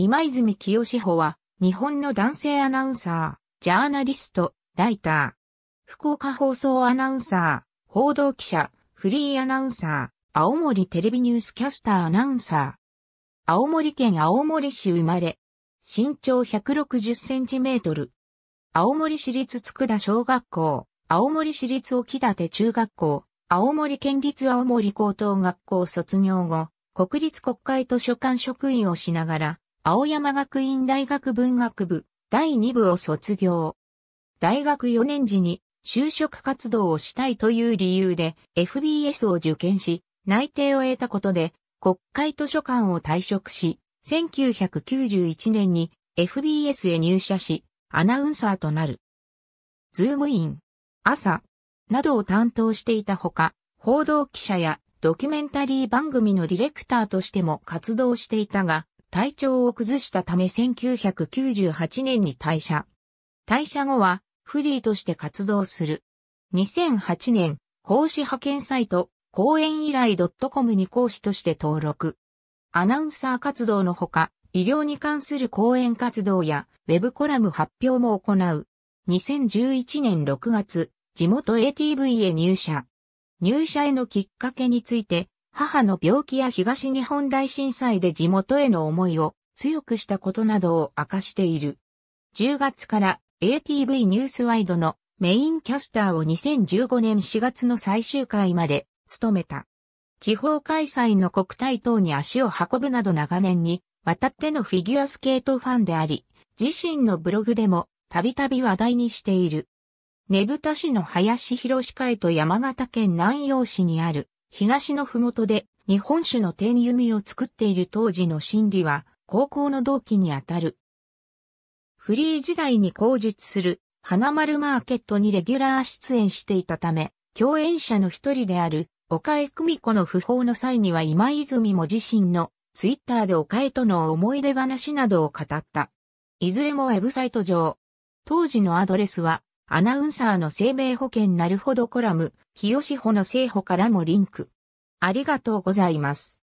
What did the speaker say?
今泉清志保は、日本の男性アナウンサー、ジャーナリスト、ライター、福岡放送アナウンサー、報道記者、フリーアナウンサー、青森テレビニュースキャスターアナウンサー。青森県青森市生まれ。身長160センチメートル。青森市立筑田小学校、青森市立沖立中学校、青森県立青森高等学校卒業後、国立国会図書館職員をしながら、青山学院大学文学部第2部を卒業。大学4年時に就職活動をしたいという理由で FBS を受験し、内定を得たことで国会図書館を退職し、1991年に FBS へ入社し、アナウンサーとなる。ズームイン、朝、などを担当していたほか、報道記者やドキュメンタリー番組のディレクターとしても活動していたが、体調を崩したため1998年に退社。退社後はフリーとして活動する。2008年、講師派遣サイト、講演依頼 .com に講師として登録。アナウンサー活動のほか、医療に関する講演活動や、ウェブコラム発表も行う。2011年6月、地元 ATV へ入社。入社へのきっかけについて、母の病気や東日本大震災で地元への思いを強くしたことなどを明かしている。10月から ATV ニュースワイドのメインキャスターを2015年4月の最終回まで務めた。地方開催の国体等に足を運ぶなど長年にわたってのフィギュアスケートファンであり、自身のブログでもたびたび話題にしている。ねぶた市の林広市会と山形県南陽市にある東の麓で日本酒の天弓を作っている当時の心理は高校の同期にあたる。フリー時代に口述する花丸マーケットにレギュラー出演していたため、共演者の一人である岡江久美子の訃報の際には今泉も自身のツイッターで岡江との思い出話などを語った。いずれもウェブサイト上。当時のアドレスはアナウンサーの生命保険なるほどコラム、清穂の生保からもリンク。ありがとうございます。